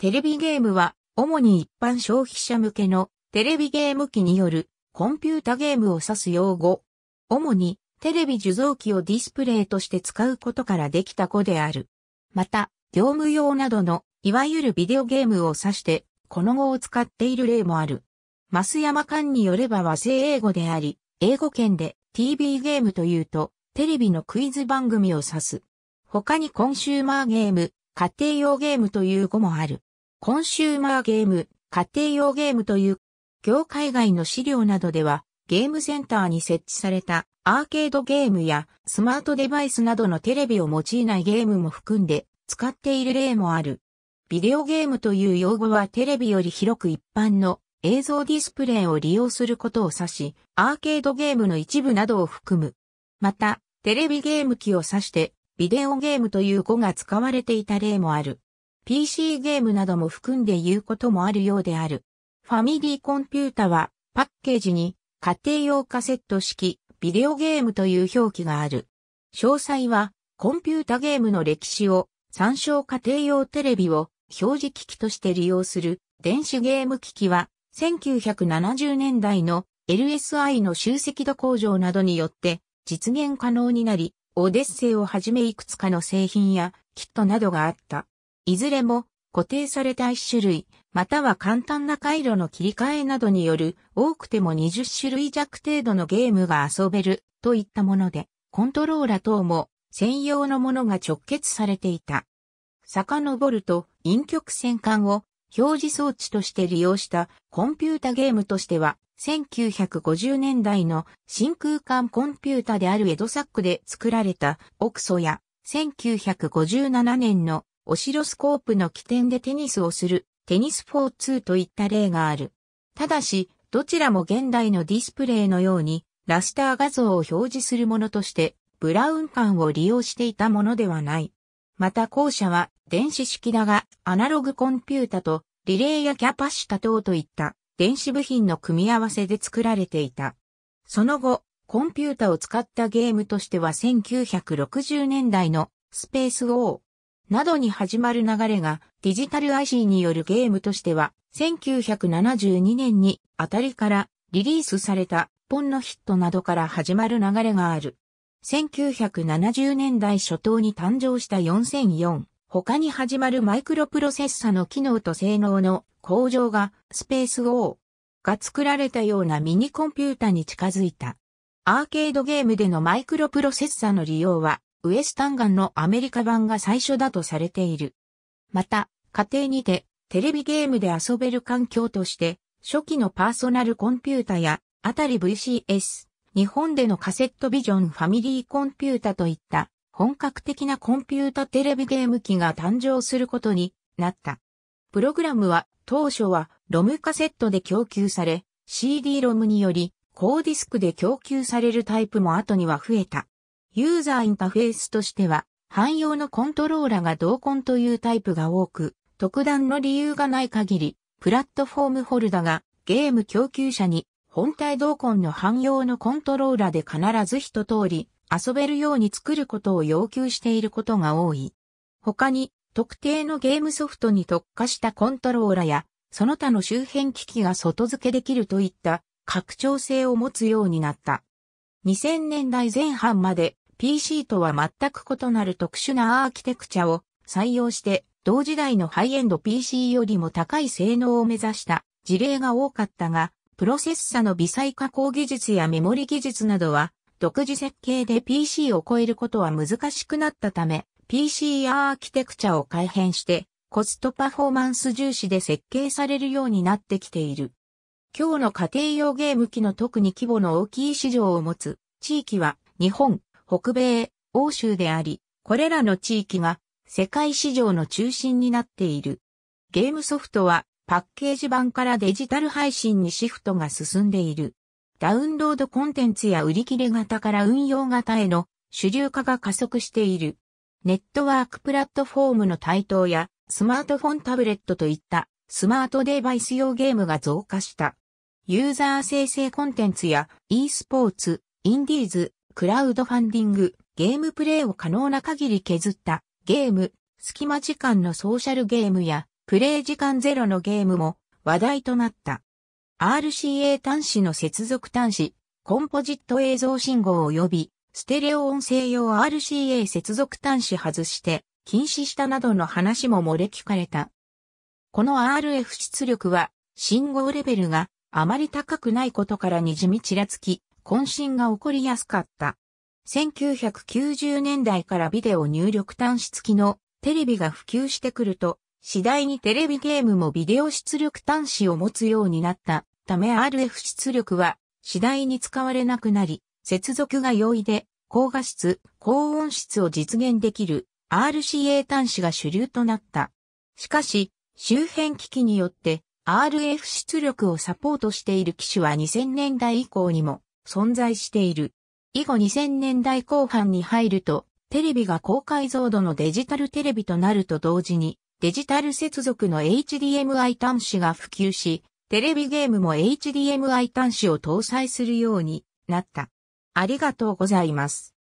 テレビゲームは、主に一般消費者向けのテレビゲーム機によるコンピュータゲームを指す用語。主にテレビ受像機をディスプレイとして使うことからできた語である。また、業務用などのいわゆるビデオゲームを指してこの語を使っている例もある。増山館によれば和製英語であり、英語圏で TV ゲームというと、テレビのクイズ番組を指す。他にコンシューマーゲーム、家庭用ゲームという語もある。コンシューマーゲーム、家庭用ゲームという、業界外の資料などでは、ゲームセンターに設置されたアーケードゲームやスマートデバイスなどのテレビを用いないゲームも含んで使っている例もある。ビデオゲームという用語はテレビより広く一般の映像ディスプレイを利用することを指し、アーケードゲームの一部などを含む。また、テレビゲーム機を指して、ビデオゲームという語が使われていた例もある。PC ゲームなども含んで言うこともあるようである。ファミリーコンピュータはパッケージに家庭用カセット式ビデオゲームという表記がある。詳細はコンピュータゲームの歴史を参照家庭用テレビを表示機器として利用する電子ゲーム機器は1970年代の LSI の集積度工場などによって実現可能になり、オデッセイをはじめいくつかの製品やキットなどがあった。いずれも固定された1種類、または簡単な回路の切り替えなどによる多くても20種類弱程度のゲームが遊べるといったもので、コントローラ等も専用のものが直結されていた。遡ると、陰極戦艦を表示装置として利用したコンピュータゲームとしては、1950年代の真空管コンピュータであるエドサックで作られたオクソや、1957年のオシロスコープの起点でテニスをするテニス42といった例がある。ただし、どちらも現代のディスプレイのようにラスター画像を表示するものとしてブラウン管を利用していたものではない。また後者は電子式だがアナログコンピュータとリレーやキャパシタ等といった電子部品の組み合わせで作られていた。その後、コンピュータを使ったゲームとしては1960年代のスペース O、などに始まる流れがデジタル IC によるゲームとしては1972年にあたりからリリースされたポンのヒットなどから始まる流れがある。1970年代初頭に誕生した4004、他に始まるマイクロプロセッサの機能と性能の向上がスペース O が作られたようなミニコンピュータに近づいた。アーケードゲームでのマイクロプロセッサの利用はウエスタンガンのアメリカ版が最初だとされている。また、家庭にてテレビゲームで遊べる環境として、初期のパーソナルコンピュータや、あたり VCS、日本でのカセットビジョンファミリーコンピュータといった本格的なコンピュータテレビゲーム機が誕生することになった。プログラムは当初はロムカセットで供給され、CD ロムにより、高ディスクで供給されるタイプも後には増えた。ユーザーインターフェースとしては、汎用のコントローラが同梱というタイプが多く、特段の理由がない限り、プラットフォームホルダがゲーム供給者に本体同梱の汎用のコントローラで必ず一通り遊べるように作ることを要求していることが多い。他に特定のゲームソフトに特化したコントローラやその他の周辺機器が外付けできるといった拡張性を持つようになった。2000年代前半まで PC とは全く異なる特殊なアーキテクチャを採用して同時代のハイエンド PC よりも高い性能を目指した事例が多かったが、プロセッサの微細加工技術やメモリ技術などは独自設計で PC を超えることは難しくなったため、PC アーキテクチャを改変してコストパフォーマンス重視で設計されるようになってきている。今日の家庭用ゲーム機の特に規模の大きい市場を持つ地域は日本、北米、欧州であり、これらの地域が世界市場の中心になっている。ゲームソフトはパッケージ版からデジタル配信にシフトが進んでいる。ダウンロードコンテンツや売り切れ型から運用型への主流化が加速している。ネットワークプラットフォームの台頭やスマートフォンタブレットといったスマートデバイス用ゲームが増加した。ユーザー生成コンテンツや e スポーツ、インディーズ、クラウドファンディング、ゲームプレイを可能な限り削ったゲーム、隙間時間のソーシャルゲームやプレイ時間ゼロのゲームも話題となった。RCA 端子の接続端子、コンポジット映像信号及びステレオ音声用 RCA 接続端子外して禁止したなどの話も漏れ聞かれた。この RF 出力は信号レベルがあまり高くないことからにじみちらつき、渾身が起こりやすかった。1990年代からビデオ入力端子付きのテレビが普及してくると、次第にテレビゲームもビデオ出力端子を持つようになったため RF 出力は次第に使われなくなり、接続が容易で高画質、高音質を実現できる RCA 端子が主流となった。しかし、周辺機器によって RF 出力をサポートしている機種は2000年代以降にも存在している。以後2000年代後半に入ると、テレビが高解像度のデジタルテレビとなると同時に、デジタル接続の HDMI 端子が普及し、テレビゲームも HDMI 端子を搭載するようになった。ありがとうございます。